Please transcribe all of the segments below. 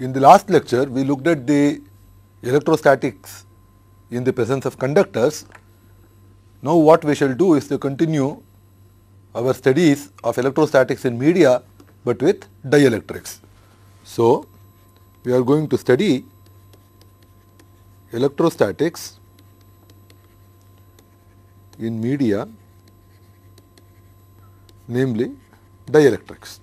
In the last lecture, we looked at the electrostatics in the presence of conductors. Now, what we shall do is to continue our studies of electrostatics in media, but with dielectrics. So, we are going to study electrostatics in media, namely dielectrics.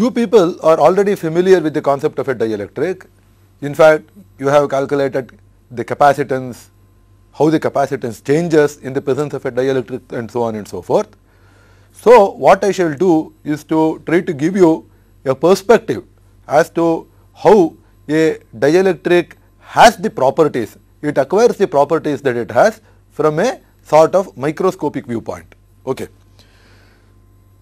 You people are already familiar with the concept of a dielectric. In fact, you have calculated the capacitance, how the capacitance changes in the presence of a dielectric and so on and so forth. So, what I shall do is to try to give you a perspective as to how a dielectric has the properties, it acquires the properties that it has from a sort of microscopic viewpoint. Okay.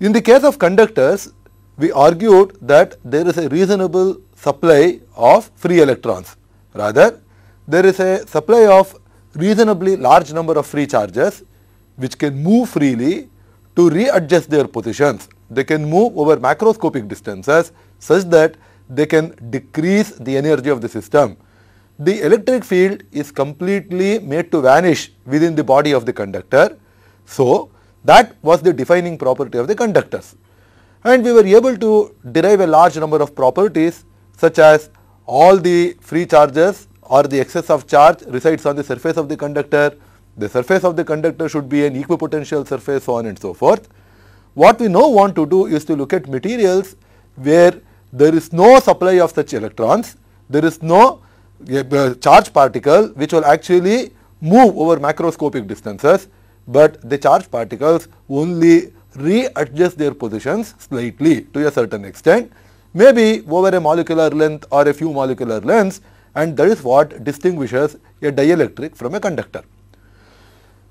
In the case of conductors, we argued that there is a reasonable supply of free electrons. Rather, there is a supply of reasonably large number of free charges which can move freely to readjust their positions. They can move over macroscopic distances such that they can decrease the energy of the system. The electric field is completely made to vanish within the body of the conductor. So, that was the defining property of the conductors and we were able to derive a large number of properties such as all the free charges or the excess of charge resides on the surface of the conductor, the surface of the conductor should be an equipotential surface so on and so forth. What we now want to do is to look at materials where there is no supply of such electrons, there is no eh, uh, charge particle which will actually move over macroscopic distances, but the charge particles only readjust their positions slightly to a certain extent, maybe over a molecular length or a few molecular lengths and that is what distinguishes a dielectric from a conductor.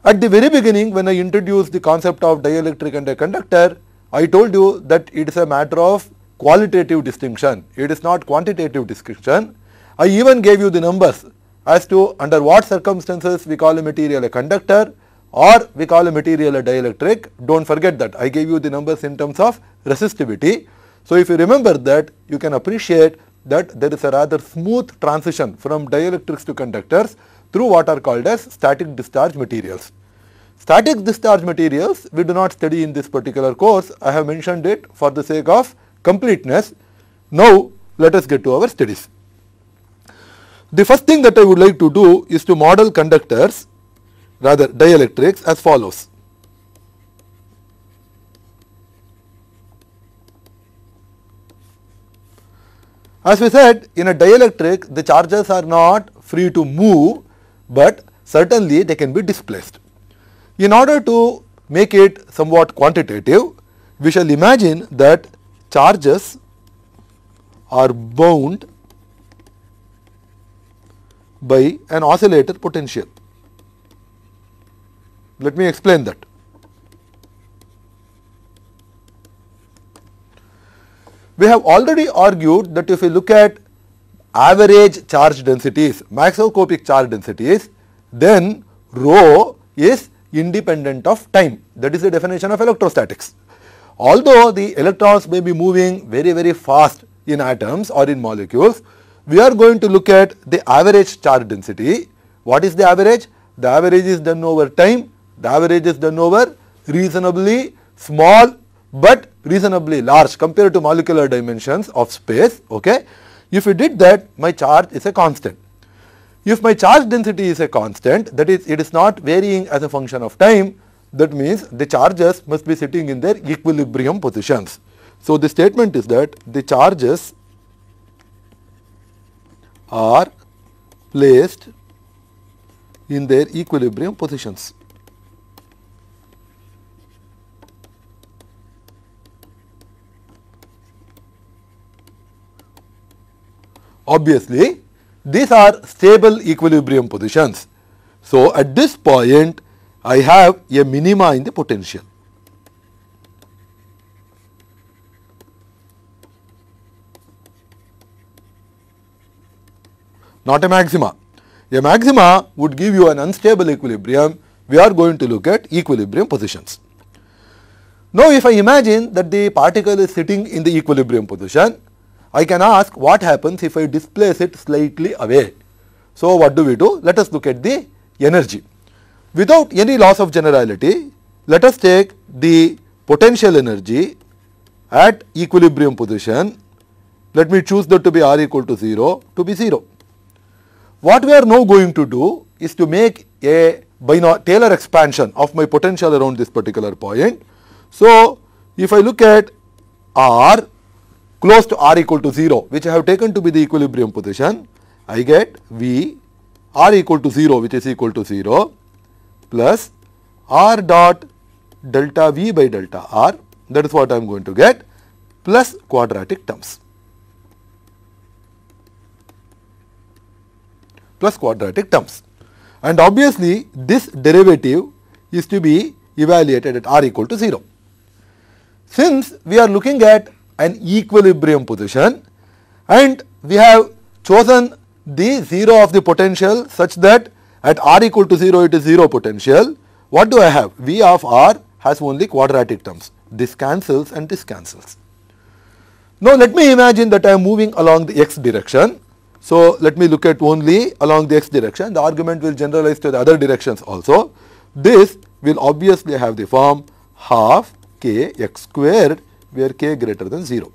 At the very beginning when I introduced the concept of dielectric and a conductor, I told you that it is a matter of qualitative distinction, it is not quantitative distinction. I even gave you the numbers as to under what circumstances we call a material a conductor or we call a material a dielectric. Do not forget that I gave you the numbers in terms of resistivity. So, if you remember that you can appreciate that there is a rather smooth transition from dielectrics to conductors through what are called as static discharge materials. Static discharge materials we do not study in this particular course. I have mentioned it for the sake of completeness. Now, let us get to our studies. The first thing that I would like to do is to model conductors rather dielectrics as follows. As we said in a dielectric the charges are not free to move, but certainly they can be displaced. In order to make it somewhat quantitative, we shall imagine that charges are bound by an oscillator potential. Let me explain that. We have already argued that if we look at average charge densities, maxocopic charge densities, then rho is independent of time. That is the definition of electrostatics. Although the electrons may be moving very, very fast in atoms or in molecules, we are going to look at the average charge density. What is the average? The average is done over time the average is done over reasonably small but reasonably large compared to molecular dimensions of space. Okay. If you did that, my charge is a constant. If my charge density is a constant, that is it is not varying as a function of time, that means the charges must be sitting in their equilibrium positions. So, the statement is that the charges are placed in their equilibrium positions. Obviously, these are stable equilibrium positions. So, at this point I have a minima in the potential. Not a maxima. A maxima would give you an unstable equilibrium. We are going to look at equilibrium positions. Now, if I imagine that the particle is sitting in the equilibrium position, I can ask what happens if I displace it slightly away. So, what do we do? Let us look at the energy. Without any loss of generality, let us take the potential energy at equilibrium position. Let me choose that to be r equal to 0 to be 0. What we are now going to do is to make a now Taylor expansion of my potential around this particular point. So, if I look at r close to r equal to 0 which I have taken to be the equilibrium position, I get V r equal to 0 which is equal to 0 plus r dot delta V by delta r that is what I am going to get plus quadratic terms plus quadratic terms and obviously this derivative is to be evaluated at r equal to 0. Since we are looking at an equilibrium position and we have chosen the 0 of the potential such that at r equal to 0 it is 0 potential. What do I have? V of r has only quadratic terms. This cancels and this cancels. Now, let me imagine that I am moving along the x direction. So, let me look at only along the x direction. The argument will generalize to the other directions also. This will obviously have the form half k x squared where k greater than 0.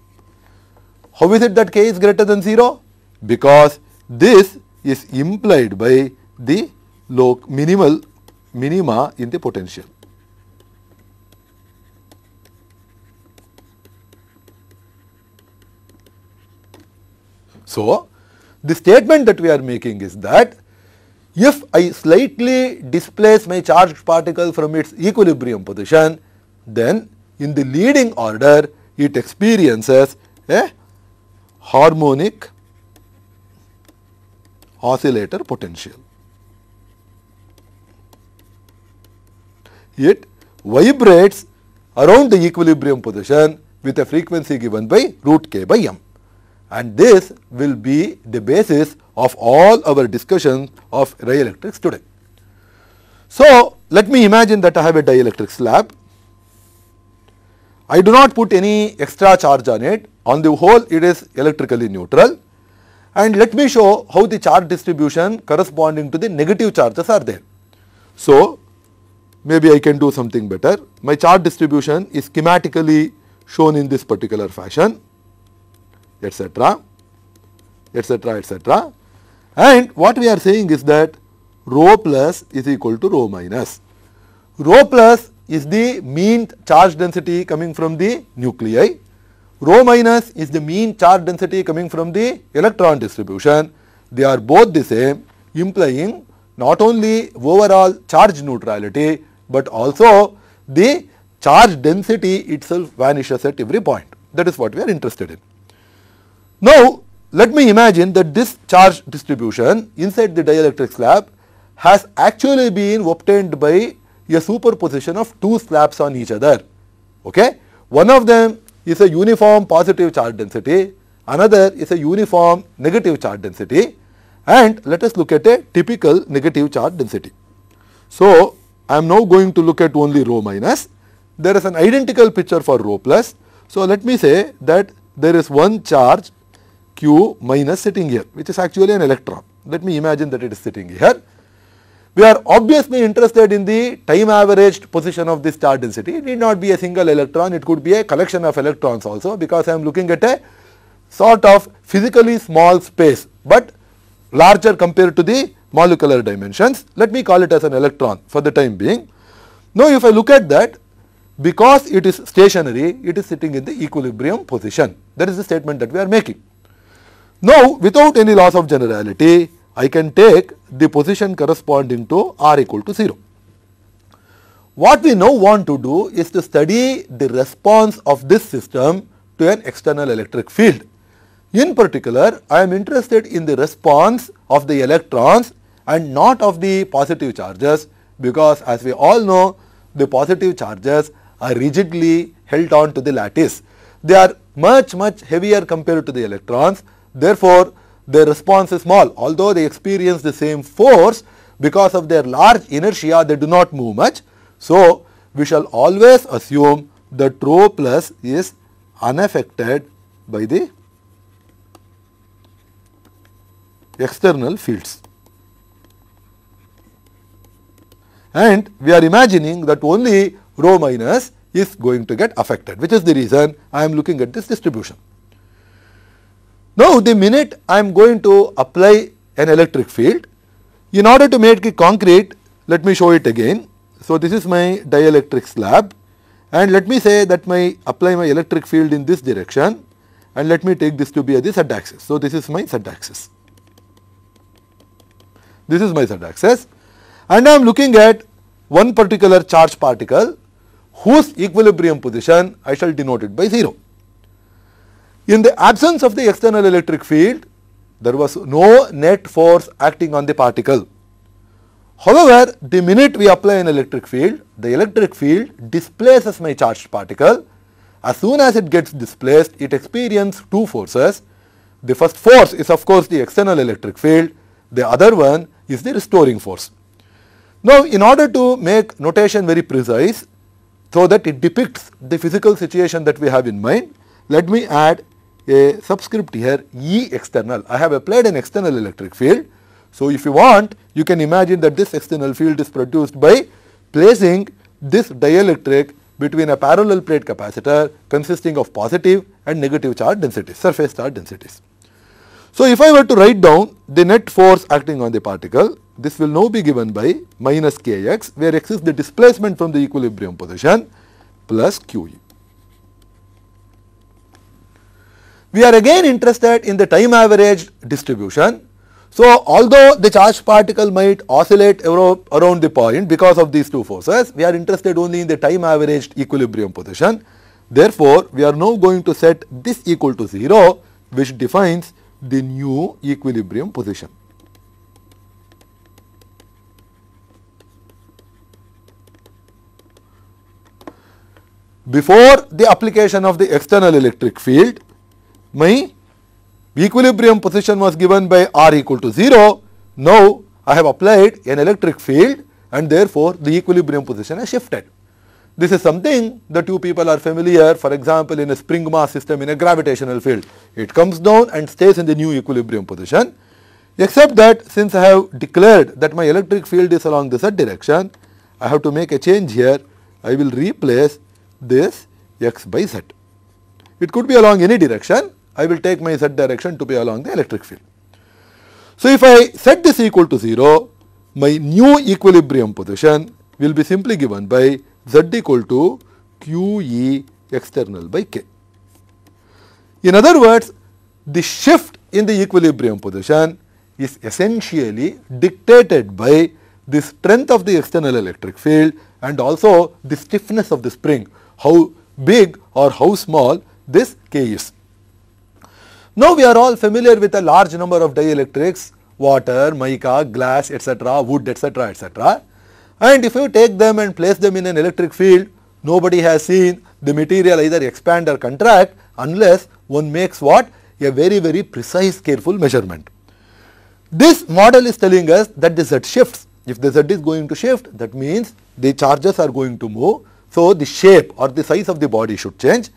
How is it that k is greater than 0? Because this is implied by the minimal minima in the potential. So, the statement that we are making is that if I slightly displace my charged particle from its equilibrium position, then in the leading order it experiences a harmonic oscillator potential. It vibrates around the equilibrium position with a frequency given by root k by m and this will be the basis of all our discussions of dielectrics today. So, let me imagine that I have a dielectric slab I do not put any extra charge on it, on the whole it is electrically neutral and let me show how the charge distribution corresponding to the negative charges are there. So, maybe I can do something better. My charge distribution is schematically shown in this particular fashion etc etc etc and what we are saying is that rho plus is equal to rho minus. Rho plus is the mean charge density coming from the nuclei, rho minus is the mean charge density coming from the electron distribution. They are both the same implying not only overall charge neutrality, but also the charge density itself vanishes at every point. That is what we are interested in. Now, let me imagine that this charge distribution inside the dielectric slab has actually been obtained by a superposition of two slabs on each other. Okay? One of them is a uniform positive charge density, another is a uniform negative charge density and let us look at a typical negative charge density. So, I am now going to look at only rho minus. There is an identical picture for rho plus. So, let me say that there is one charge q minus sitting here which is actually an electron. Let me imagine that it is sitting here we are obviously interested in the time averaged position of this star density. It need not be a single electron, it could be a collection of electrons also because I am looking at a sort of physically small space but larger compared to the molecular dimensions. Let me call it as an electron for the time being. Now, if I look at that because it is stationary, it is sitting in the equilibrium position. That is the statement that we are making. Now, without any loss of generality, I can take the position corresponding to r equal to 0. What we now want to do is to study the response of this system to an external electric field. In particular, I am interested in the response of the electrons and not of the positive charges because as we all know, the positive charges are rigidly held on to the lattice. They are much, much heavier compared to the electrons. Therefore, their response is small. Although they experience the same force, because of their large inertia, they do not move much. So, we shall always assume that rho plus is unaffected by the external fields. And we are imagining that only rho minus is going to get affected, which is the reason I am looking at this distribution. Now, the minute I am going to apply an electric field, in order to make it concrete, let me show it again. So, this is my dielectric slab and let me say that my apply my electric field in this direction and let me take this to be the z axis. So, this is my z axis. This is my z axis and I am looking at one particular charge particle whose equilibrium position I shall denote it by 0. In the absence of the external electric field, there was no net force acting on the particle. However, the minute we apply an electric field, the electric field displaces my charged particle. As soon as it gets displaced, it experiences two forces. The first force is of course the external electric field, the other one is the restoring force. Now, in order to make notation very precise, so that it depicts the physical situation that we have in mind, let me add a subscript here E external. I have applied an external electric field. So, if you want you can imagine that this external field is produced by placing this dielectric between a parallel plate capacitor consisting of positive and negative charge densities, surface charge densities. So, if I were to write down the net force acting on the particle, this will now be given by minus kx where x is the displacement from the equilibrium position plus qe. we are again interested in the time averaged distribution. So, although the charged particle might oscillate around the point because of these two forces, we are interested only in the time averaged equilibrium position. Therefore, we are now going to set this equal to 0 which defines the new equilibrium position. Before the application of the external electric field, my equilibrium position was given by r equal to 0. Now, I have applied an electric field and therefore, the equilibrium position has shifted. This is something the two people are familiar for example, in a spring mass system in a gravitational field. It comes down and stays in the new equilibrium position except that since I have declared that my electric field is along the z direction, I have to make a change here. I will replace this x by z. It could be along any direction I will take my z direction to be along the electric field. So, if I set this equal to 0, my new equilibrium position will be simply given by z equal to QE external by K. In other words, the shift in the equilibrium position is essentially dictated by the strength of the external electric field and also the stiffness of the spring, how big or how small this K is. Now we are all familiar with a large number of dielectrics, water, mica, glass, etc., wood, etc., etc. And if you take them and place them in an electric field, nobody has seen the material either expand or contract unless one makes what? A very, very precise careful measurement. This model is telling us that the Z shifts. If the Z is going to shift, that means the charges are going to move. So, the shape or the size of the body should change.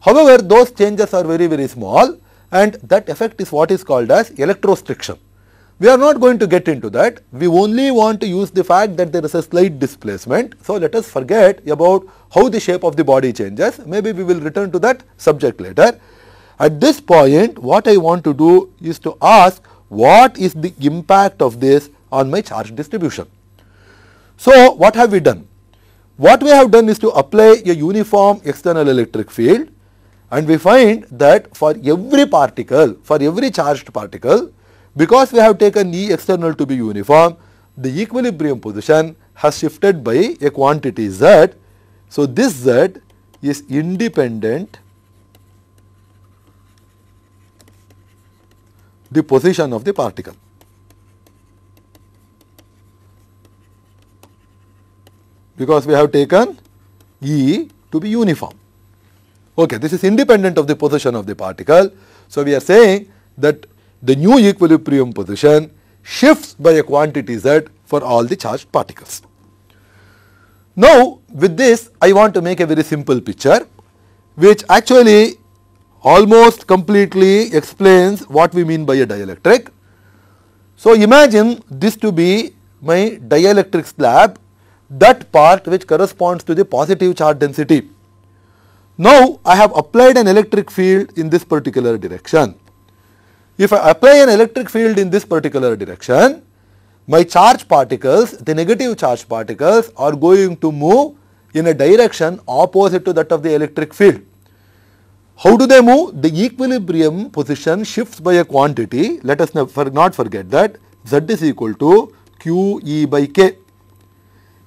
However, those changes are very, very small and that effect is what is called as electrostriction. We are not going to get into that. We only want to use the fact that there is a slight displacement. So, let us forget about how the shape of the body changes. Maybe we will return to that subject later. At this point, what I want to do is to ask what is the impact of this on my charge distribution. So, what have we done? What we have done is to apply a uniform external electric field and we find that for every particle, for every charged particle, because we have taken E external to be uniform, the equilibrium position has shifted by a quantity Z. So, this Z is independent the position of the particle. because we have taken E to be uniform. Okay, this is independent of the position of the particle. So, we are saying that the new equilibrium position shifts by a quantity z for all the charged particles. Now, with this I want to make a very simple picture which actually almost completely explains what we mean by a dielectric. So, imagine this to be my dielectric slab that part which corresponds to the positive charge density now, I have applied an electric field in this particular direction. If I apply an electric field in this particular direction, my charge particles, the negative charge particles are going to move in a direction opposite to that of the electric field. How do they move? The equilibrium position shifts by a quantity. Let us not forget that z is equal to q e by k.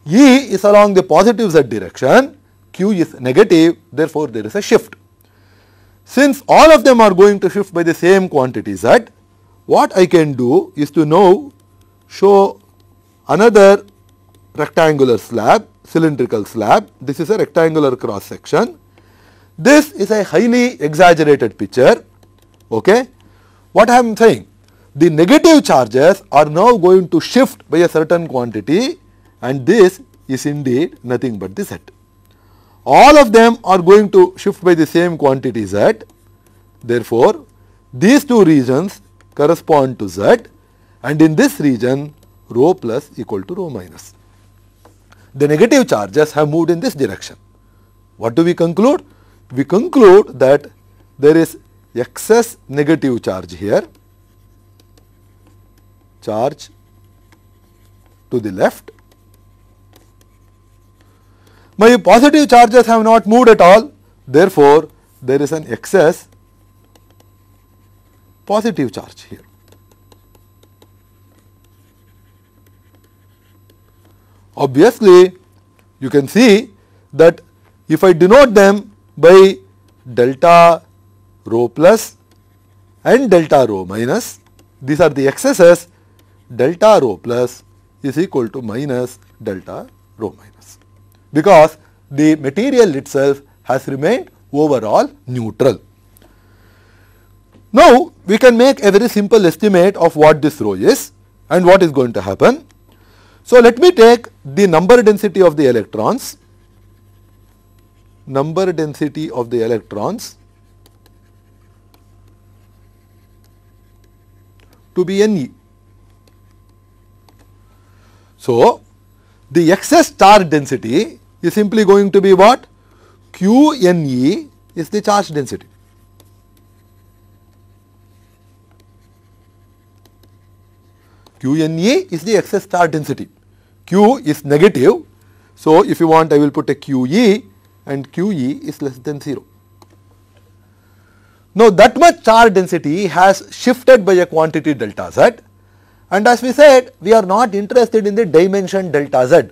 E is along the positive z direction Q is negative therefore there is a shift. Since all of them are going to shift by the same quantity Z, what I can do is to now show another rectangular slab, cylindrical slab. This is a rectangular cross section. This is a highly exaggerated picture. Okay. What I am saying? The negative charges are now going to shift by a certain quantity and this is indeed nothing but the set all of them are going to shift by the same quantity z. Therefore, these two regions correspond to z and in this region rho plus equal to rho minus. The negative charges have moved in this direction. What do we conclude? We conclude that there is excess negative charge here, charge to the left my positive charges have not moved at all, therefore, there is an excess positive charge here. Obviously, you can see that if I denote them by delta rho plus and delta rho minus, these are the excesses delta rho plus is equal to minus delta rho minus because the material itself has remained overall neutral. Now, we can make a very simple estimate of what this rho is and what is going to happen. So, let me take the number density of the electrons, number density of the electrons to be Ne. So, the excess charge density is simply going to be what? QNE is the charge density. QNE is the excess charge density. Q is negative. So, if you want I will put a and QE is less than 0. Now, that much charge density has shifted by a quantity delta z and as we said we are not interested in the dimension delta z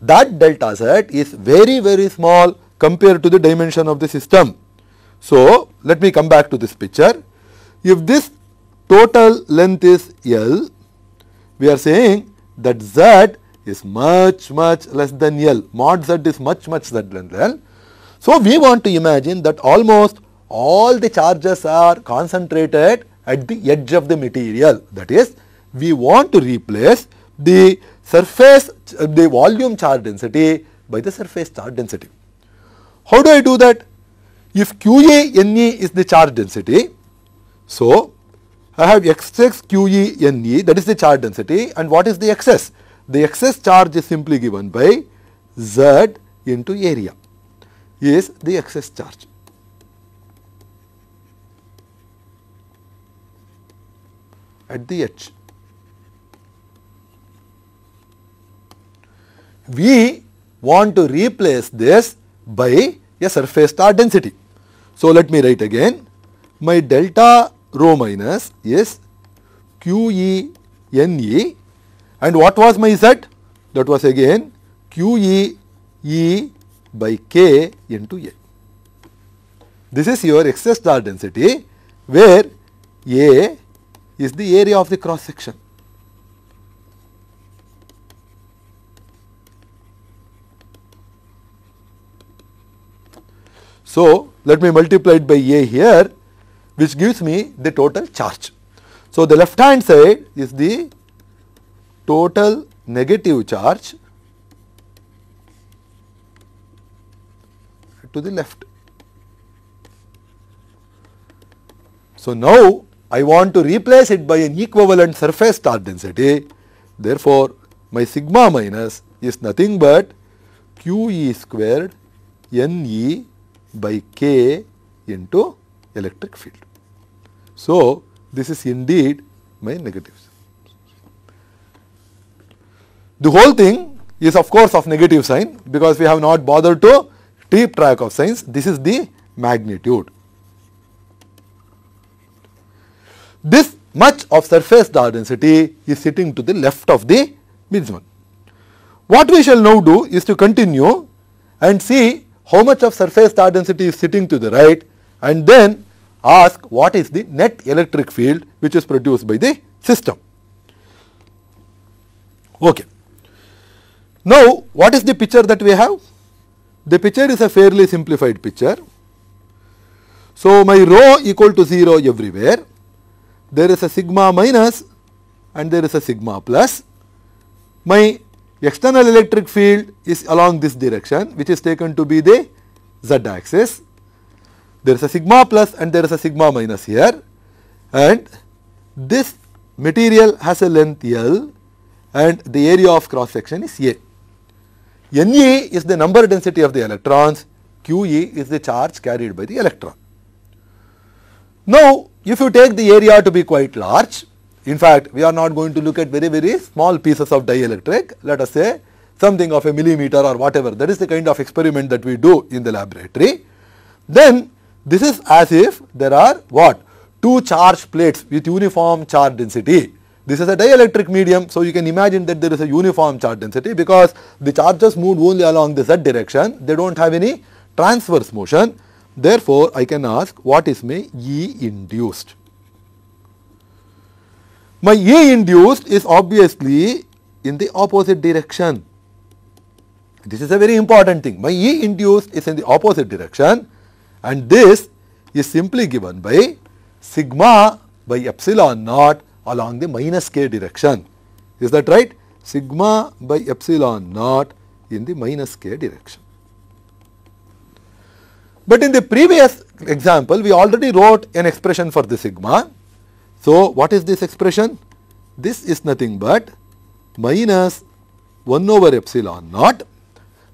that delta z is very very small compared to the dimension of the system. So, let me come back to this picture. If this total length is L, we are saying that Z is much much less than L, mod Z is much much less than L. So, we want to imagine that almost all the charges are concentrated at the edge of the material that is we want to replace the surface the volume charge density by the surface charge density. How do I do that? If QA NE is the charge density, so I have xx QE NE that is the charge density and what is the excess? The excess charge is simply given by Z into area is the excess charge. at the edge. we want to replace this by a surface star density. So, let me write again my delta rho minus is q e n e and what was my z? That was again q e e by k into a. This is your excess star density where a is the area of the cross section. So, let me multiply it by A here which gives me the total charge. So, the left hand side is the total negative charge to the left. So, now I want to replace it by an equivalent surface charge density. Therefore, my sigma minus is nothing but q e squared n e by K into electric field. So, this is indeed my negative. The whole thing is of course of negative sign because we have not bothered to keep track of signs. This is the magnitude. This much of surface density is sitting to the left of the Boltzmann. What we shall now do is to continue and see how much of surface star density is sitting to the right and then ask what is the net electric field which is produced by the system. Okay. Now, what is the picture that we have? The picture is a fairly simplified picture. So, my rho equal to 0 everywhere, there is a sigma minus and there is a sigma plus. My external electric field is along this direction which is taken to be the z axis. There is a sigma plus and there is a sigma minus here and this material has a length L and the area of cross section is A. is the number density of the electrons, Qe is the charge carried by the electron. Now, if you take the area to be quite large, in fact, we are not going to look at very very small pieces of dielectric, let us say something of a millimeter or whatever that is the kind of experiment that we do in the laboratory. Then this is as if there are what two charge plates with uniform charge density. This is a dielectric medium so you can imagine that there is a uniform charge density because the charges move only along the z direction they do not have any transverse motion. Therefore, I can ask what is my E induced. My A induced is obviously in the opposite direction. This is a very important thing. My E induced is in the opposite direction and this is simply given by sigma by epsilon naught along the minus k direction. Is that right? Sigma by epsilon naught in the minus k direction. But in the previous example, we already wrote an expression for the sigma so, what is this expression? This is nothing but minus 1 over epsilon naught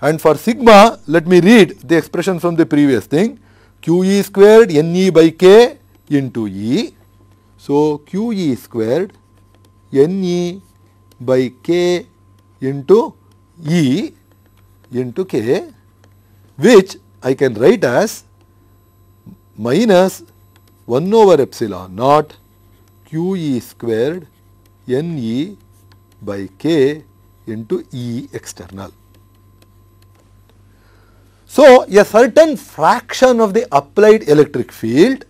and for sigma let me read the expression from the previous thing QE squared NE by K into E. So, QE squared NE by K into E into K which I can write as minus 1 over epsilon naught QE squared NE by K into E external. So, a certain fraction of the applied electric field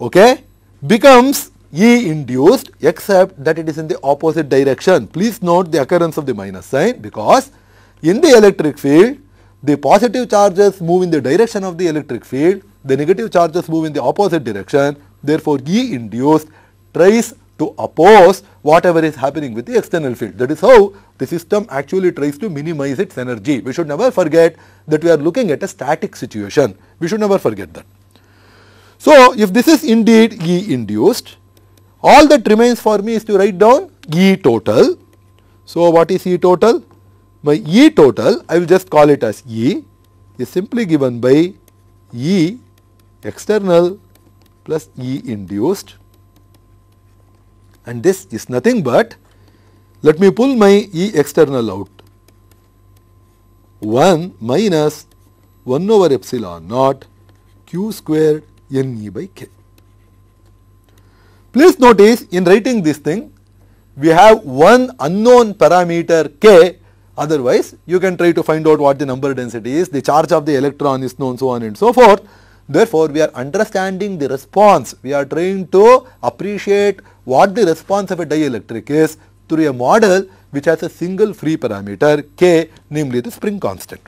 okay, becomes E induced except that it is in the opposite direction. Please note the occurrence of the minus sign because in the electric field the positive charges move in the direction of the electric field, the negative charges move in the opposite direction. Therefore, E induced tries to oppose whatever is happening with the external field. That is how the system actually tries to minimize its energy. We should never forget that we are looking at a static situation. We should never forget that. So, if this is indeed E induced, all that remains for me is to write down E total. So, what is E total? My E total, I will just call it as E, is simply given by E external plus E induced and this is nothing but let me pull my E external out 1 minus 1 over epsilon naught q square n e by k. Please notice in writing this thing we have one unknown parameter k otherwise you can try to find out what the number density is, the charge of the electron is known so on and so forth. Therefore, we are understanding the response, we are trying to appreciate what the response of a dielectric is through a model which has a single free parameter k namely the spring constant.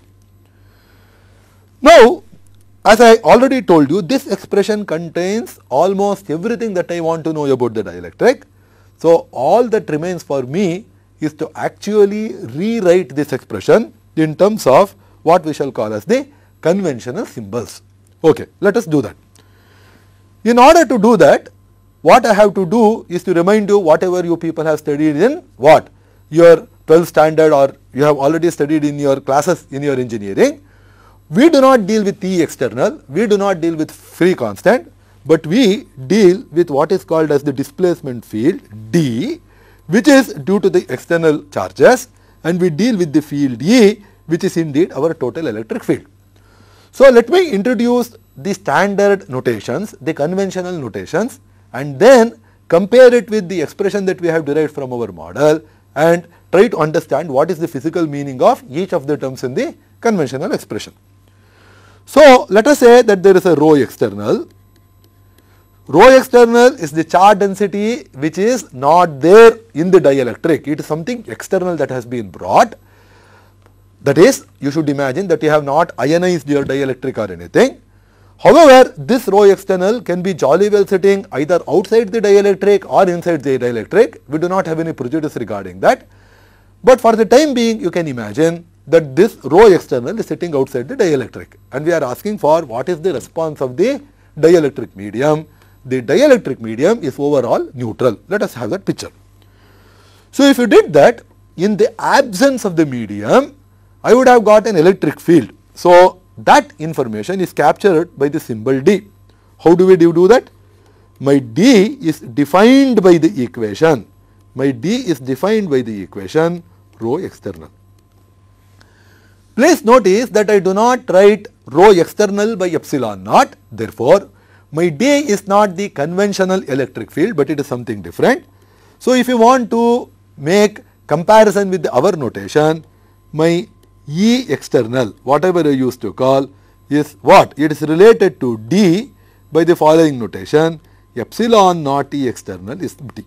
Now, as I already told you this expression contains almost everything that I want to know about the dielectric. So, all that remains for me is to actually rewrite this expression in terms of what we shall call as the conventional symbols. Okay, let us do that. In order to do that, what I have to do is to remind you whatever you people have studied in what your 12 standard or you have already studied in your classes in your engineering. We do not deal with E external, we do not deal with free constant, but we deal with what is called as the displacement field D which is due to the external charges and we deal with the field E which is indeed our total electric field. So, let me introduce the standard notations, the conventional notations and then compare it with the expression that we have derived from our model and try to understand what is the physical meaning of each of the terms in the conventional expression. So, let us say that there is a rho external. Rho external is the charge density which is not there in the dielectric. It is something external that has been brought. That is, you should imagine that you have not ionized your dielectric or anything. However, this rho external can be jolly well sitting either outside the dielectric or inside the dielectric. We do not have any prejudice regarding that. But for the time being, you can imagine that this rho external is sitting outside the dielectric and we are asking for what is the response of the dielectric medium. The dielectric medium is overall neutral. Let us have that picture. So, if you did that in the absence of the medium, I would have got an electric field. So, that information is captured by the symbol D. How do we do that? My D is defined by the equation. My D is defined by the equation rho external. Please notice that I do not write rho external by epsilon naught. Therefore, my D is not the conventional electric field, but it is something different. So, if you want to make comparison with the notation, my E external whatever you used to call is what? It is related to D by the following notation epsilon naught E external is D.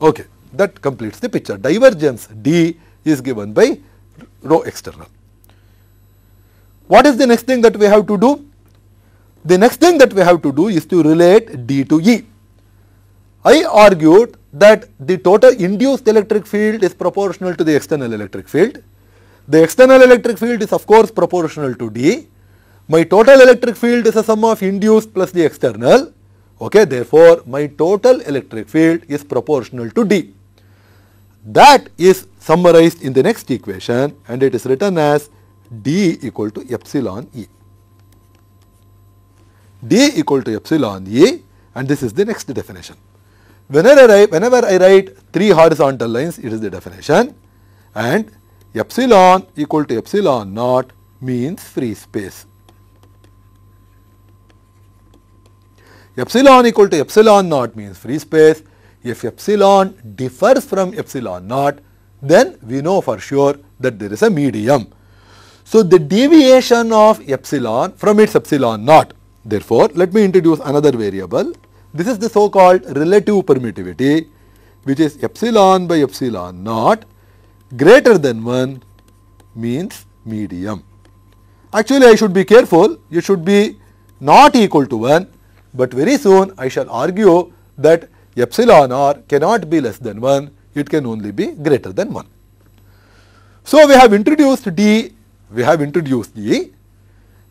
Okay, that completes the picture. Divergence D is given by rho external. What is the next thing that we have to do? The next thing that we have to do is to relate D to E. I argued that the total induced electric field is proportional to the external electric field the external electric field is of course proportional to D. My total electric field is a sum of induced plus the external. Okay, therefore, my total electric field is proportional to D. That is summarized in the next equation and it is written as D equal to epsilon E. D equal to epsilon E and this is the next definition. Whenever I, whenever I write three horizontal lines, it is the definition and epsilon equal to epsilon naught means free space. Epsilon equal to epsilon naught means free space. If epsilon differs from epsilon naught, then we know for sure that there is a medium. So, the deviation of epsilon from its epsilon naught. Therefore, let me introduce another variable. This is the so called relative permittivity which is epsilon by epsilon naught greater than 1 means medium. Actually, I should be careful, it should be not equal to 1, but very soon I shall argue that epsilon r cannot be less than 1, it can only be greater than 1. So, we have introduced D, we have introduced E.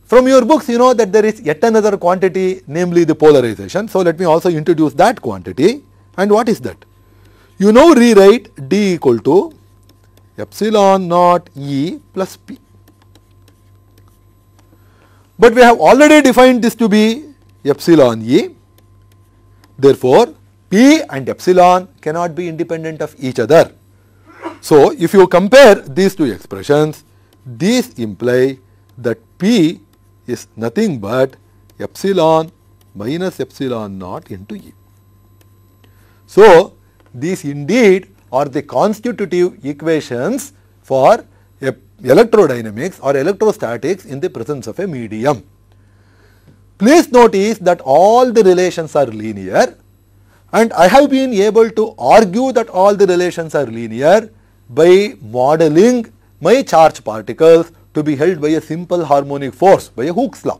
From your books, you know that there is yet another quantity, namely the polarization. So, let me also introduce that quantity and what is that? You now rewrite D equal to epsilon naught E plus P. But we have already defined this to be epsilon E. Therefore, P and epsilon cannot be independent of each other. So, if you compare these two expressions, these imply that P is nothing but epsilon minus epsilon naught into E. So, these indeed or the constitutive equations for electrodynamics or electrostatics in the presence of a medium. Please notice that all the relations are linear and I have been able to argue that all the relations are linear by modeling my charge particles to be held by a simple harmonic force by a Hooke's law.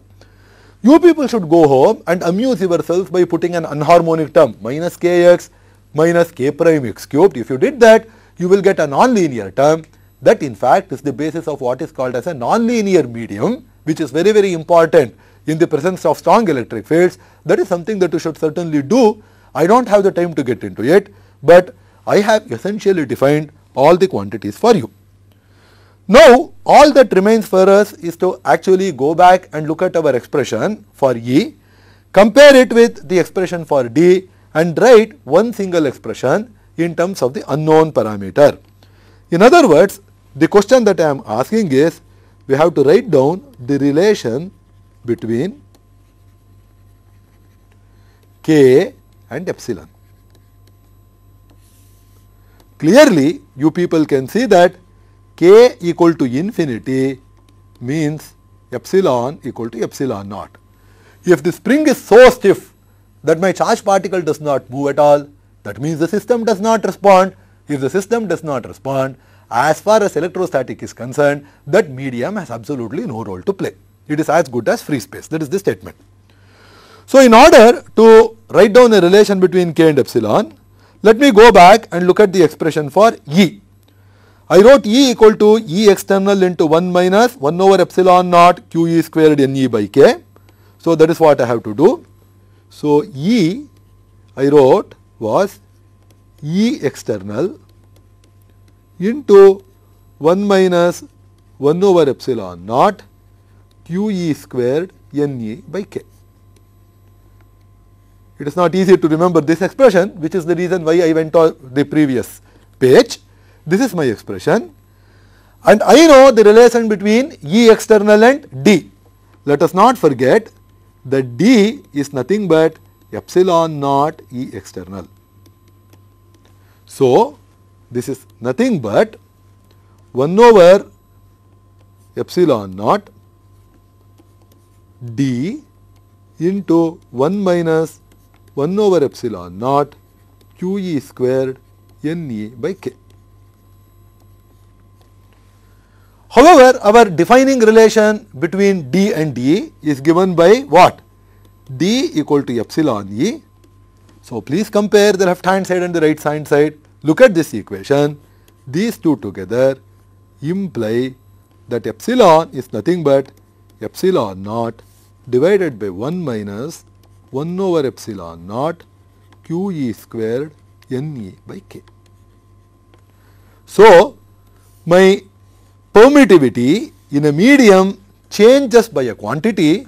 You people should go home and amuse yourselves by putting an unharmonic term minus kx minus k prime x cubed. If you did that, you will get a nonlinear term that in fact is the basis of what is called as a nonlinear medium, which is very, very important in the presence of strong electric fields. That is something that you should certainly do. I do not have the time to get into it, but I have essentially defined all the quantities for you. Now, all that remains for us is to actually go back and look at our expression for E, compare it with the expression for D and write one single expression in terms of the unknown parameter. In other words, the question that I am asking is we have to write down the relation between k and epsilon. Clearly, you people can see that k equal to infinity means epsilon equal to epsilon naught. If the spring is so stiff that my charge particle does not move at all. That means the system does not respond. If the system does not respond, as far as electrostatic is concerned, that medium has absolutely no role to play. It is as good as free space. That is the statement. So, in order to write down a relation between k and epsilon, let me go back and look at the expression for E. I wrote E equal to E external into 1 minus 1 over epsilon naught QE squared NE by K. So, that is what I have to do. So, E I wrote was E external into 1 minus 1 over epsilon naught q e squared n e by k. It is not easy to remember this expression which is the reason why I went on the previous page. This is my expression and I know the relation between E external and D. Let us not forget the D is nothing but epsilon naught E external. So, this is nothing but 1 over epsilon naught D into 1 minus 1 over epsilon naught QE squared NE by K. However, our defining relation between D and DE is given by what? D equal to epsilon E. So, please compare the left hand side and the right hand side. Look at this equation. These two together imply that epsilon is nothing but epsilon naught divided by 1 minus 1 over epsilon naught q e squared n e by k. So, my permittivity in a medium changes by a quantity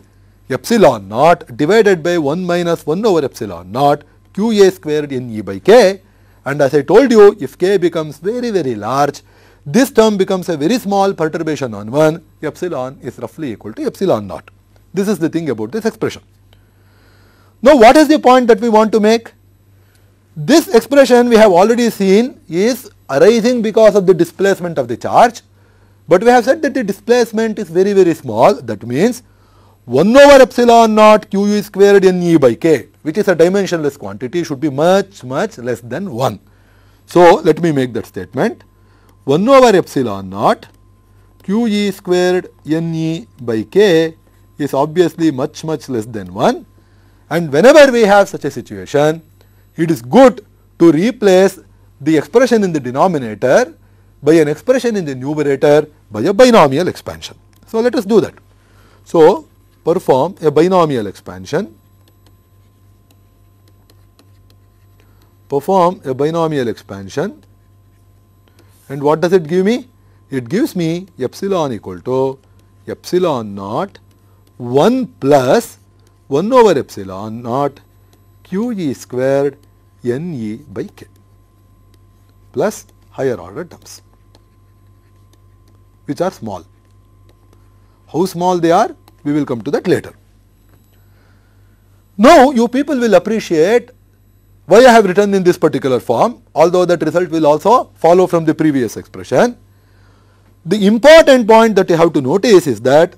epsilon naught divided by 1 minus 1 over epsilon naught qa squared in e by k and as I told you if k becomes very very large this term becomes a very small perturbation on 1 epsilon is roughly equal to epsilon naught. This is the thing about this expression. Now what is the point that we want to make? This expression we have already seen is arising because of the displacement of the charge but we have said that the displacement is very very small that means 1 over epsilon naught q u squared n e by k which is a dimensionless quantity should be much much less than 1. So, let me make that statement 1 over epsilon naught q e squared n e by k is obviously much much less than 1 and whenever we have such a situation it is good to replace the expression in the denominator by an expression in the numerator by a binomial expansion. So, let us do that. So, perform a binomial expansion, perform a binomial expansion and what does it give me? It gives me epsilon equal to epsilon naught 1 plus 1 over epsilon naught q e squared n e by k plus higher order terms which are small. How small they are, we will come to that later. Now, you people will appreciate why I have written in this particular form, although that result will also follow from the previous expression. The important point that you have to notice is that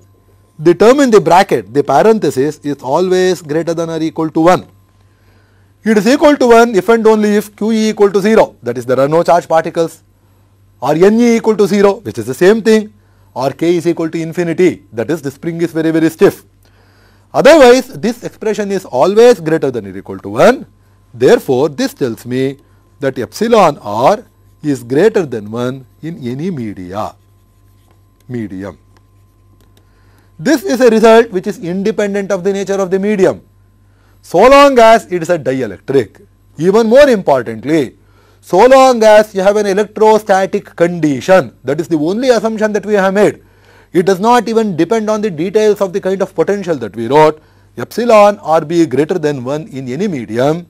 the term in the bracket, the parenthesis is always greater than or equal to 1. It is equal to 1 if and only if QE equal to 0, that is there are no charge particles or Ne equal to 0 which is the same thing or K is equal to infinity that is the spring is very very stiff. Otherwise this expression is always greater than or equal to 1 therefore this tells me that epsilon r is greater than 1 in any media medium. This is a result which is independent of the nature of the medium so long as it is a dielectric. Even more importantly, so long as you have an electrostatic condition that is the only assumption that we have made. It does not even depend on the details of the kind of potential that we wrote epsilon r b greater than 1 in any medium.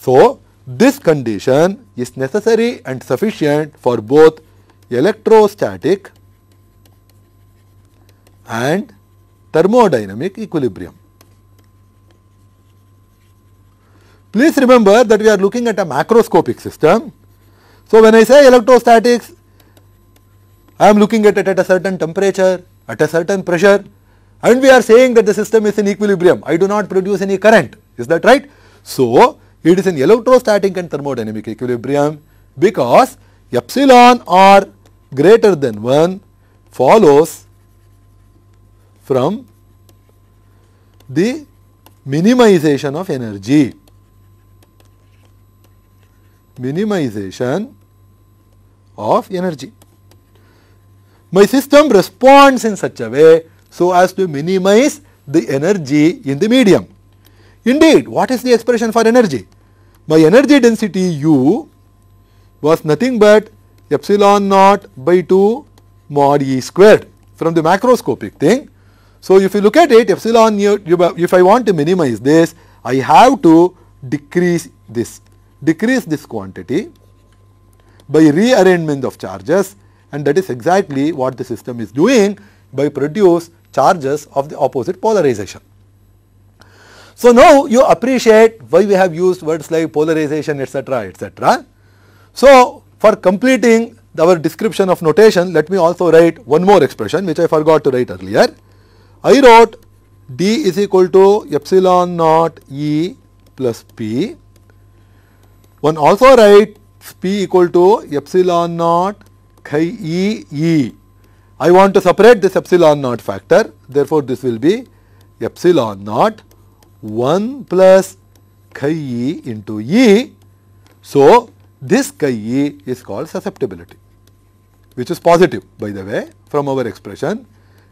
So, this condition is necessary and sufficient for both electrostatic and thermodynamic equilibrium. Please remember that we are looking at a macroscopic system. So, when I say electrostatics, I am looking at it at a certain temperature, at a certain pressure and we are saying that the system is in equilibrium. I do not produce any current. Is that right? So, it is in electrostatic and thermodynamic equilibrium because epsilon r greater than 1 follows from the minimization of energy minimization of energy. My system responds in such a way so as to minimize the energy in the medium. Indeed, what is the expression for energy? My energy density U was nothing but epsilon naught by 2 mod E squared from the macroscopic thing. So, if you look at it epsilon if I want to minimize this I have to decrease this decrease this quantity by rearrangement of charges and that is exactly what the system is doing by produce charges of the opposite polarization. So, now you appreciate why we have used words like polarization etc., etc. So, for completing our description of notation let me also write one more expression which I forgot to write earlier. I wrote d is equal to epsilon naught e plus p one also writes P equal to epsilon naught chi e e. I want to separate this epsilon naught factor. Therefore, this will be epsilon naught 1 plus chi e into e. So, this chi e is called susceptibility, which is positive by the way from our expression.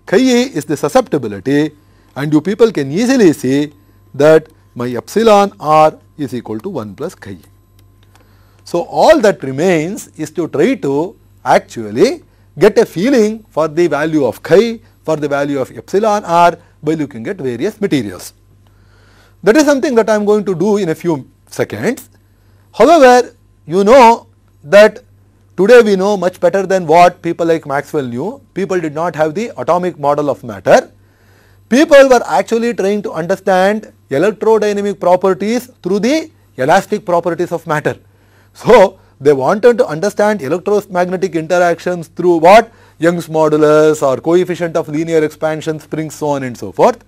Chi e is the susceptibility and you people can easily see that my epsilon r is equal to 1 plus chi e. So, all that remains is to try to actually get a feeling for the value of chi, for the value of epsilon r by looking at various materials. That is something that I am going to do in a few seconds. However, you know that today we know much better than what people like Maxwell knew. People did not have the atomic model of matter. People were actually trying to understand electrodynamic properties through the elastic properties of matter. So, they wanted to understand electromagnetic interactions through what? Young's modulus or coefficient of linear expansion springs so on and so forth.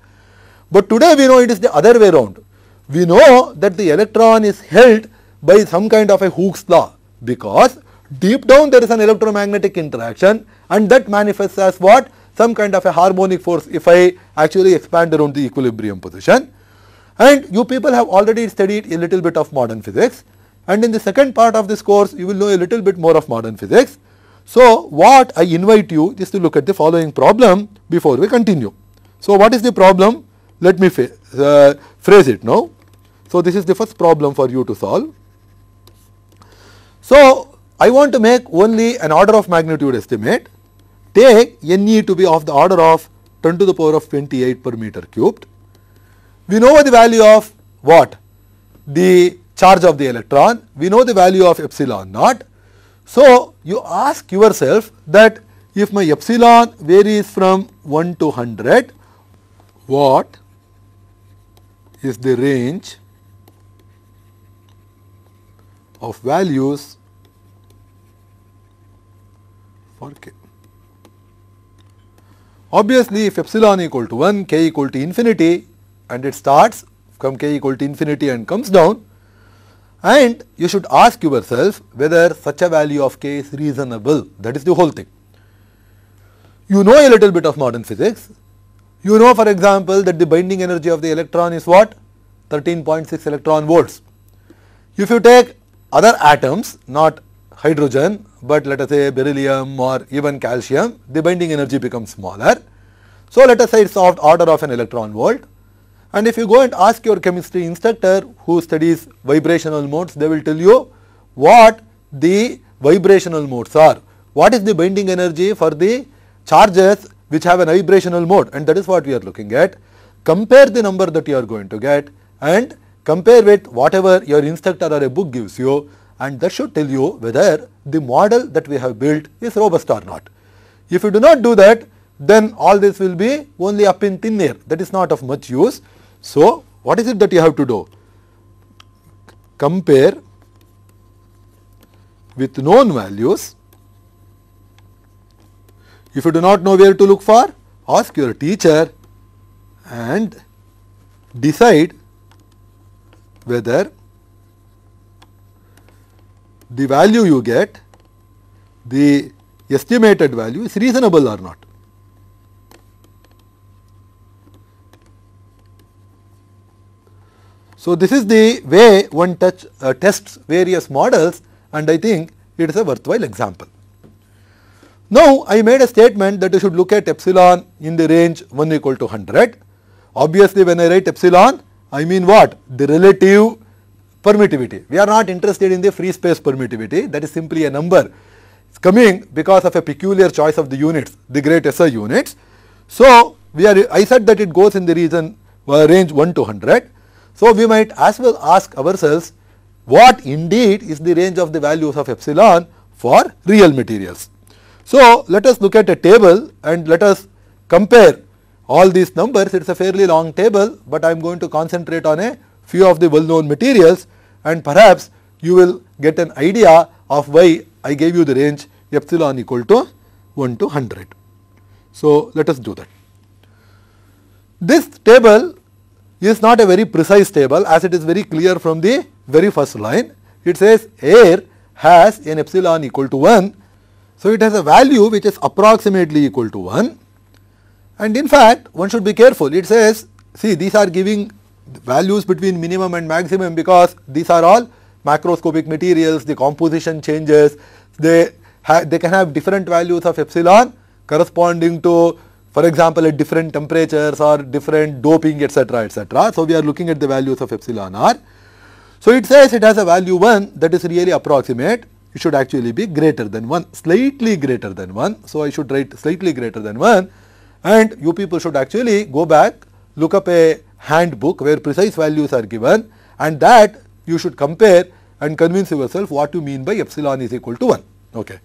But today we know it is the other way round. We know that the electron is held by some kind of a Hooke's law because deep down there is an electromagnetic interaction and that manifests as what? Some kind of a harmonic force if I actually expand around the equilibrium position. And you people have already studied a little bit of modern physics and in the second part of this course you will know a little bit more of modern physics. So, what I invite you is to look at the following problem before we continue. So, what is the problem? Let me uh, phrase it now. So, this is the first problem for you to solve. So, I want to make only an order of magnitude estimate. Take Ne to be of the order of 10 to the power of 28 per meter cubed. We know the value of what? The charge of the electron, we know the value of epsilon naught. So, you ask yourself that if my epsilon varies from 1 to 100, what is the range of values for k. Obviously, if epsilon equal to 1, k equal to infinity and it starts from k equal to infinity and comes down, and you should ask yourself whether such a value of k is reasonable that is the whole thing. You know a little bit of modern physics, you know for example that the binding energy of the electron is what 13.6 electron volts. If you take other atoms not hydrogen but let us say beryllium or even calcium the binding energy becomes smaller. So, let us say it is of order of an electron volt and if you go and ask your chemistry instructor who studies vibrational modes, they will tell you what the vibrational modes are. What is the binding energy for the charges which have a vibrational mode and that is what we are looking at. Compare the number that you are going to get and compare with whatever your instructor or a book gives you and that should tell you whether the model that we have built is robust or not. If you do not do that, then all this will be only up in thin air that is not of much use. So, what is it that you have to do? Compare with known values. If you do not know where to look for, ask your teacher and decide whether the value you get, the estimated value is reasonable or not. So, this is the way one touch, uh, tests various models and I think it is a worthwhile example. Now, I made a statement that you should look at epsilon in the range 1 equal to 100. Obviously, when I write epsilon, I mean what? The relative permittivity. We are not interested in the free space permittivity, that is simply a number. It's coming because of a peculiar choice of the units, the great SI units. So, we are, I said that it goes in the region uh, range 1 to 100. So, we might as well ask ourselves what indeed is the range of the values of epsilon for real materials. So, let us look at a table and let us compare all these numbers. It is a fairly long table, but I am going to concentrate on a few of the well known materials and perhaps you will get an idea of why I gave you the range epsilon equal to 1 to 100. So, let us do that. This table is not a very precise table as it is very clear from the very first line. It says air has an epsilon equal to 1. So, it has a value which is approximately equal to 1 and in fact, one should be careful. It says see these are giving values between minimum and maximum because these are all macroscopic materials, the composition changes, they, they can have different values of epsilon corresponding to for example at different temperatures or different doping etc etc. So, we are looking at the values of epsilon r. So, it says it has a value 1 that is really approximate it should actually be greater than 1 slightly greater than 1. So, I should write slightly greater than 1 and you people should actually go back look up a handbook where precise values are given and that you should compare and convince yourself what you mean by epsilon is equal to 1. Okay.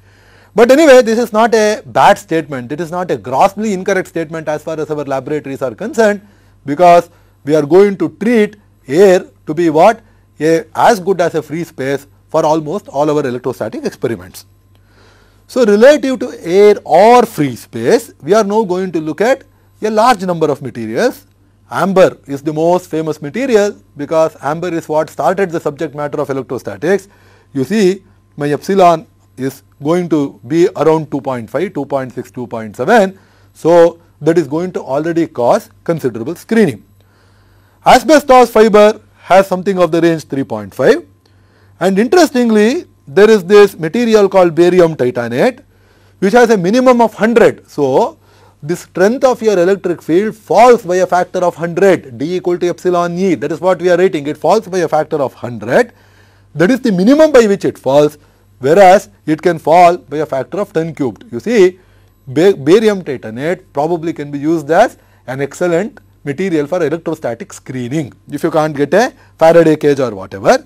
But anyway, this is not a bad statement, it is not a grossly incorrect statement as far as our laboratories are concerned because we are going to treat air to be what? A, as good as a free space for almost all our electrostatic experiments. So, relative to air or free space, we are now going to look at a large number of materials. Amber is the most famous material because amber is what started the subject matter of electrostatics. You see my epsilon is going to be around 2.5, 2.6, 2.7. So, that is going to already cause considerable screening. Asbestos fiber has something of the range 3.5 and interestingly there is this material called barium titanate which has a minimum of 100. So, the strength of your electric field falls by a factor of 100 d equal to epsilon e that is what we are rating it falls by a factor of 100 that is the minimum by which it falls whereas it can fall by a factor of 10 cubed. You see barium titanate probably can be used as an excellent material for electrostatic screening if you can't get a Faraday cage or whatever.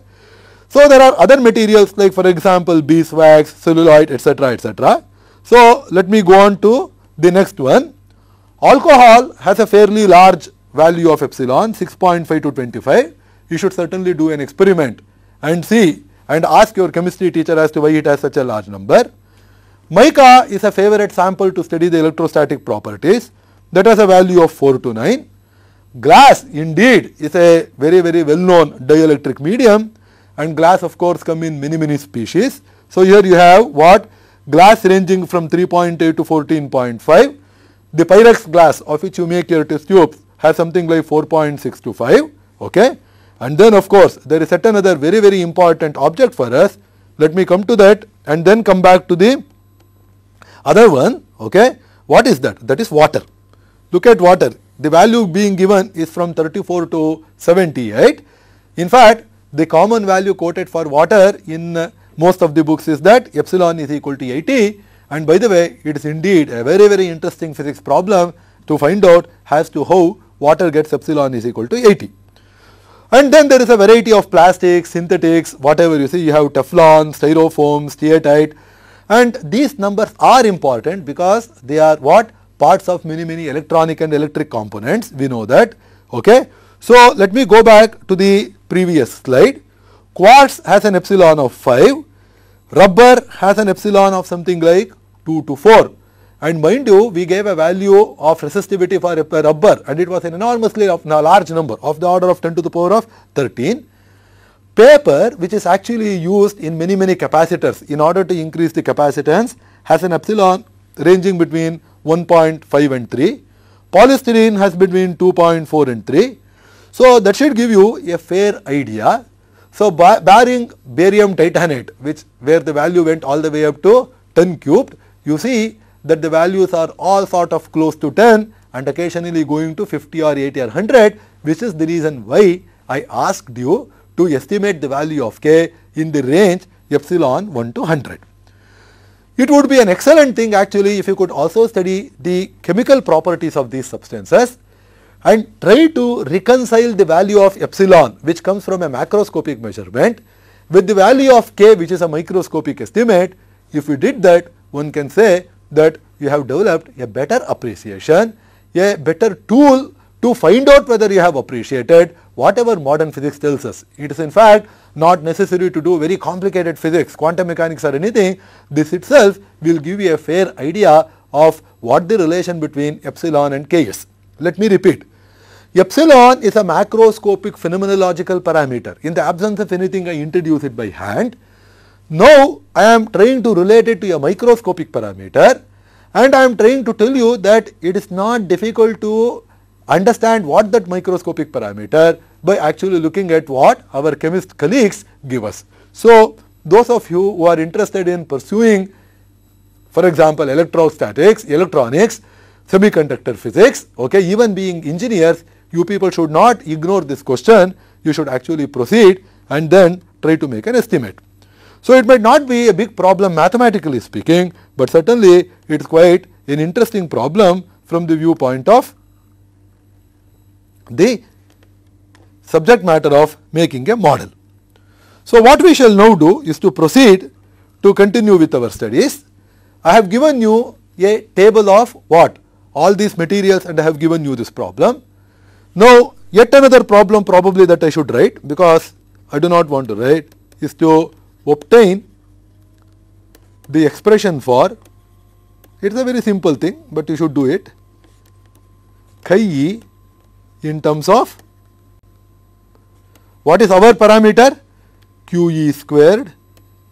So, there are other materials like for example, beeswax, celluloid etc., etc. So, let me go on to the next one. Alcohol has a fairly large value of epsilon 6.5 to 25. You should certainly do an experiment and see and ask your chemistry teacher as to why it has such a large number. Mica is a favorite sample to study the electrostatic properties that has a value of 4 to 9. Glass indeed is a very very well known dielectric medium and glass of course come in many many species. So, here you have what glass ranging from 3.8 to 14.5. The pyrex glass of which you make your test tubes has something like 4.6 to 5. Okay. And then of course, there is yet another very very important object for us. Let me come to that and then come back to the other one. Okay. What is that? That is water. Look at water. The value being given is from 34 to 78. In fact, the common value quoted for water in most of the books is that epsilon is equal to 80 and by the way it is indeed a very very interesting physics problem to find out as to how water gets epsilon is equal to 80. And then there is a variety of plastics, synthetics, whatever you see, you have Teflon, Styrofoam, Steatite and these numbers are important because they are what parts of many many electronic and electric components, we know that. Okay. So, let me go back to the previous slide. Quartz has an epsilon of 5, rubber has an epsilon of something like 2 to 4. And mind you, we gave a value of resistivity for rubber and it was an enormously of, large number of the order of 10 to the power of 13. Paper which is actually used in many many capacitors in order to increase the capacitance has an epsilon ranging between 1.5 and 3. Polystyrene has between 2.4 and 3. So, that should give you a fair idea. So, barring barium titanate which where the value went all the way up to 10 cubed you see that the values are all sort of close to 10 and occasionally going to 50 or 80 or 100 which is the reason why I asked you to estimate the value of k in the range epsilon 1 to 100. It would be an excellent thing actually if you could also study the chemical properties of these substances and try to reconcile the value of epsilon which comes from a macroscopic measurement with the value of k which is a microscopic estimate. If we did that one can say that you have developed a better appreciation, a better tool to find out whether you have appreciated whatever modern physics tells us. It is in fact not necessary to do very complicated physics, quantum mechanics or anything. This itself will give you a fair idea of what the relation between epsilon and k is. Let me repeat. Epsilon is a macroscopic phenomenological parameter. In the absence of anything, I introduce it by hand. Now, I am trying to relate it to a microscopic parameter and I am trying to tell you that it is not difficult to understand what that microscopic parameter by actually looking at what our chemist colleagues give us. So, those of you who are interested in pursuing for example, electrostatics, electronics, semiconductor physics, okay, even being engineers, you people should not ignore this question, you should actually proceed and then try to make an estimate. So, it might not be a big problem mathematically speaking, but certainly it is quite an interesting problem from the viewpoint of the subject matter of making a model. So, what we shall now do is to proceed to continue with our studies. I have given you a table of what? All these materials and I have given you this problem. Now, yet another problem probably that I should write because I do not want to write is to obtain the expression for it is a very simple thing, but you should do it chi in terms of what is our parameter QE squared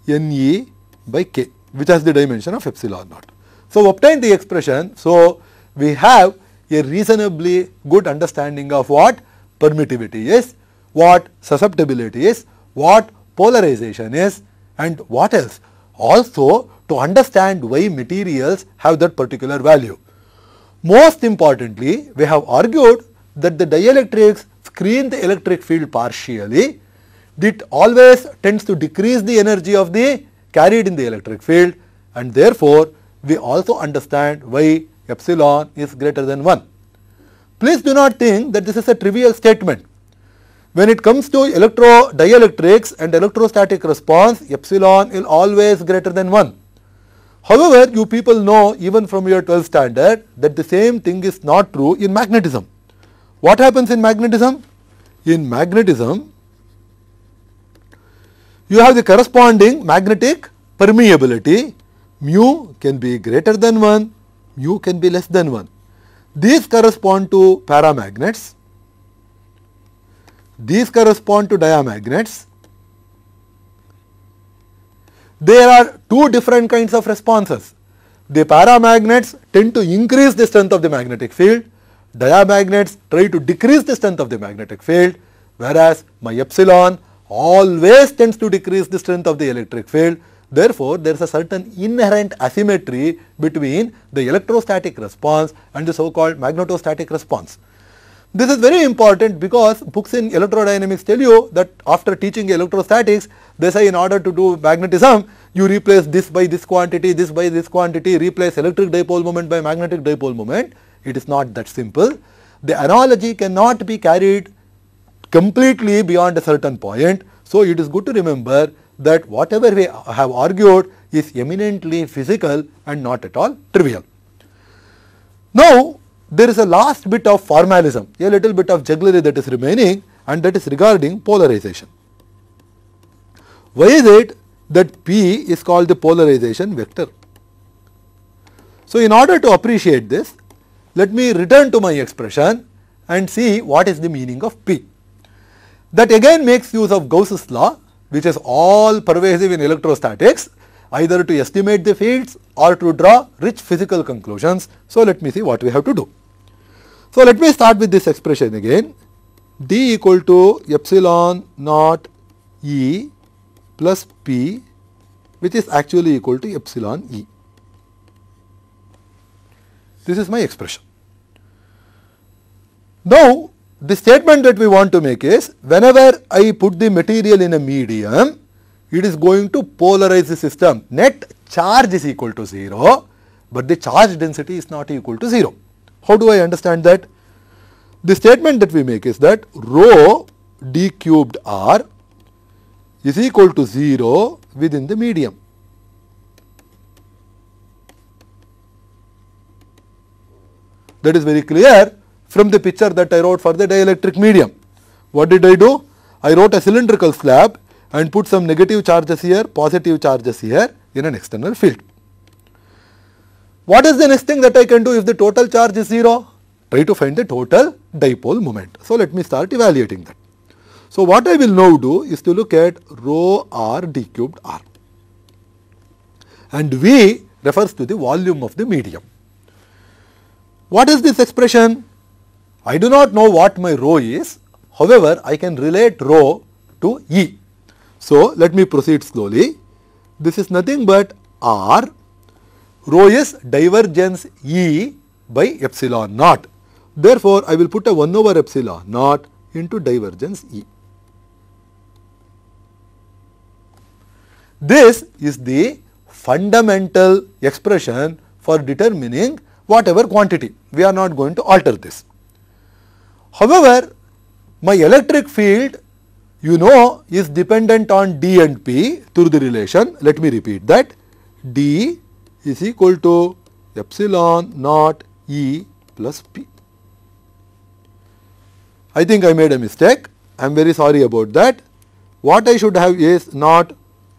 NE by K which has the dimension of epsilon naught. So, obtain the expression. So, we have a reasonably good understanding of what permittivity is, what susceptibility is, what polarization is and what else? Also to understand why materials have that particular value. Most importantly, we have argued that the dielectrics screen the electric field partially, it always tends to decrease the energy of the carried in the electric field and therefore, we also understand why epsilon is greater than 1. Please do not think that this is a trivial statement. When it comes to electro dielectrics and electrostatic response, epsilon is always greater than 1. However, you people know even from your 12th standard that the same thing is not true in magnetism. What happens in magnetism? In magnetism, you have the corresponding magnetic permeability mu can be greater than 1, mu can be less than 1. These correspond to paramagnets these correspond to diamagnets. There are two different kinds of responses. The paramagnets tend to increase the strength of the magnetic field. Diamagnets try to decrease the strength of the magnetic field, whereas my epsilon always tends to decrease the strength of the electric field. Therefore, there is a certain inherent asymmetry between the electrostatic response and the so-called magnetostatic response. This is very important because books in electrodynamics tell you that after teaching electrostatics, they say in order to do magnetism, you replace this by this quantity, this by this quantity, replace electric dipole moment by magnetic dipole moment. It is not that simple. The analogy cannot be carried completely beyond a certain point. So, it is good to remember that whatever we have argued is eminently physical and not at all trivial. Now, there is a last bit of formalism, a little bit of jugglery that is remaining and that is regarding polarization. Why is it that P is called the polarization vector? So, in order to appreciate this, let me return to my expression and see what is the meaning of P. That again makes use of Gauss's law which is all pervasive in electrostatics either to estimate the fields or to draw rich physical conclusions. So, let me see what we have to do. So, let me start with this expression again d equal to epsilon naught e plus p which is actually equal to epsilon e. This is my expression. Now, the statement that we want to make is whenever I put the material in a medium, it is going to polarize the system. Net charge is equal to 0, but the charge density is not equal to 0. How do I understand that? The statement that we make is that rho d cubed r is equal to 0 within the medium. That is very clear from the picture that I wrote for the dielectric medium. What did I do? I wrote a cylindrical slab and put some negative charges here, positive charges here in an external field. What is the next thing that I can do if the total charge is 0? Try to find the total dipole moment. So, let me start evaluating that. So, what I will now do is to look at rho r d cubed r and V refers to the volume of the medium. What is this expression? I do not know what my rho is. However, I can relate rho to E so, let me proceed slowly. This is nothing but R rho s divergence E by epsilon naught. Therefore, I will put a 1 over epsilon naught into divergence E. This is the fundamental expression for determining whatever quantity. We are not going to alter this. However, my electric field you know is dependent on D and P through the relation. Let me repeat that D is equal to epsilon naught E plus P. I think I made a mistake. I am very sorry about that. What I should have is not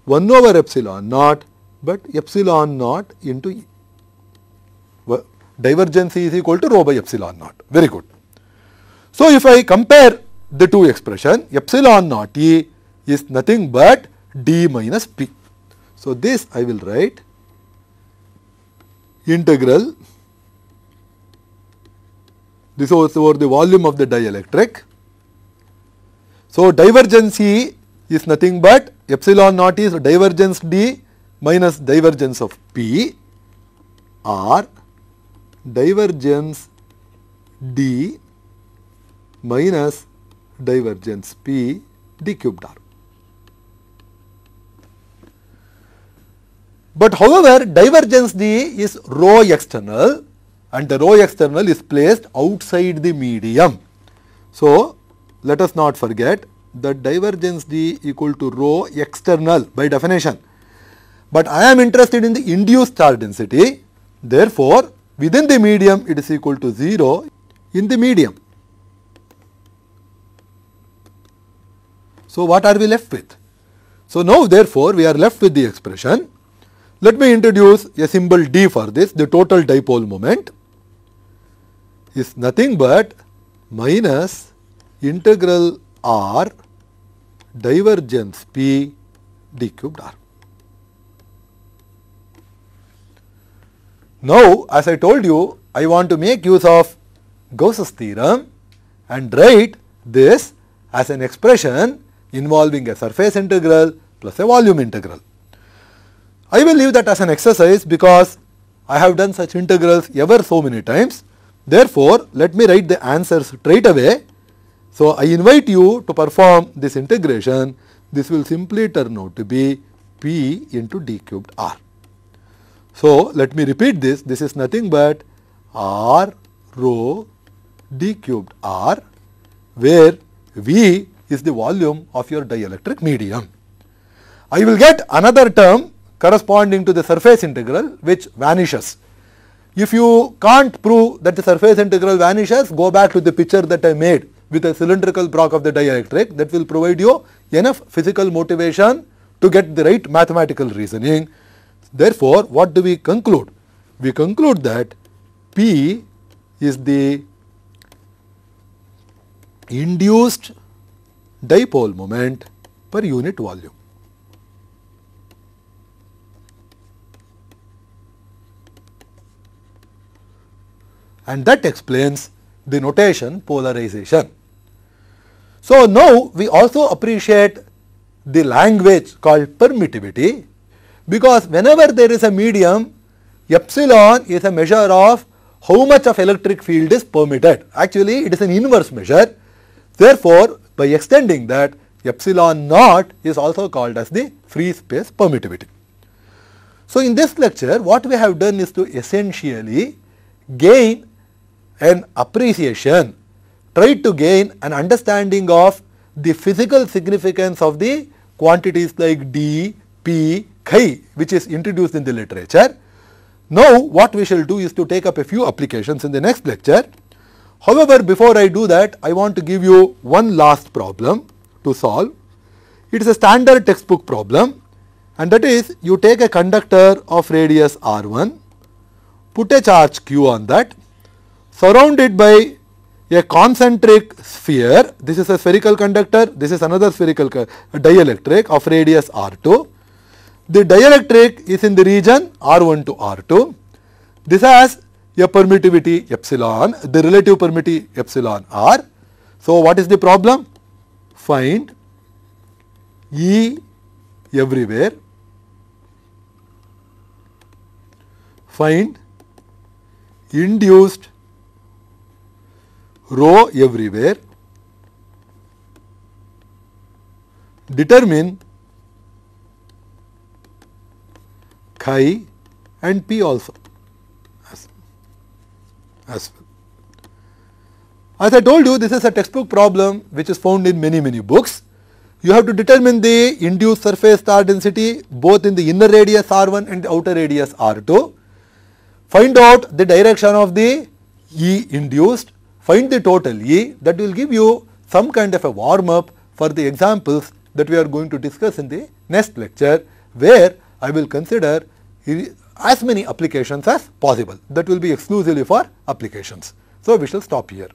1 over epsilon naught, but epsilon naught into E. divergence is equal to rho by epsilon naught. Very good. So, if I compare the two expression epsilon naught E is nothing but d minus p. So, this I will write integral this was over the volume of the dielectric. So, divergence E is nothing but epsilon naught is divergence D minus divergence of P or divergence D minus divergence P d cubed r. But however, divergence D is rho external and the rho external is placed outside the medium. So, let us not forget that divergence D equal to rho external by definition. But I am interested in the induced charge density. Therefore, within the medium it is equal to 0 in the medium. So, what are we left with? So, now therefore, we are left with the expression. Let me introduce a symbol d for this. The total dipole moment is nothing but minus integral r divergence p d cubed r. Now, as I told you, I want to make use of Gauss's theorem and write this as an expression involving a surface integral plus a volume integral. I will leave that as an exercise because I have done such integrals ever so many times. Therefore, let me write the answers straight away. So, I invite you to perform this integration. This will simply turn out to be P into d cubed r. So, let me repeat this. This is nothing but r rho d cubed r where V is the volume of your dielectric medium. I will get another term corresponding to the surface integral which vanishes. If you can't prove that the surface integral vanishes, go back to the picture that I made with a cylindrical block of the dielectric that will provide you enough physical motivation to get the right mathematical reasoning. Therefore, what do we conclude? We conclude that P is the induced dipole moment per unit volume. And that explains the notation polarization. So, now we also appreciate the language called permittivity because whenever there is a medium epsilon is a measure of how much of electric field is permitted actually it is an inverse measure therefore by extending that epsilon naught is also called as the free space permittivity. So, in this lecture what we have done is to essentially gain an appreciation, try to gain an understanding of the physical significance of the quantities like d, p, chi which is introduced in the literature. Now, what we shall do is to take up a few applications in the next lecture. However, before I do that, I want to give you one last problem to solve. It is a standard textbook problem and that is you take a conductor of radius r1, put a charge q on that, surround it by a concentric sphere, this is a spherical conductor, this is another spherical dielectric of radius r2. The dielectric is in the region r1 to r2. This has a permittivity epsilon, the relative permittivity epsilon r. So, what is the problem? Find E everywhere, find induced rho everywhere, determine chi and p also as As I told you this is a textbook problem which is found in many many books. You have to determine the induced surface star density both in the inner radius R1 and the outer radius R2. Find out the direction of the E induced, find the total E that will give you some kind of a warm up for the examples that we are going to discuss in the next lecture where I will consider as many applications as possible. That will be exclusively for applications. So, we shall stop here.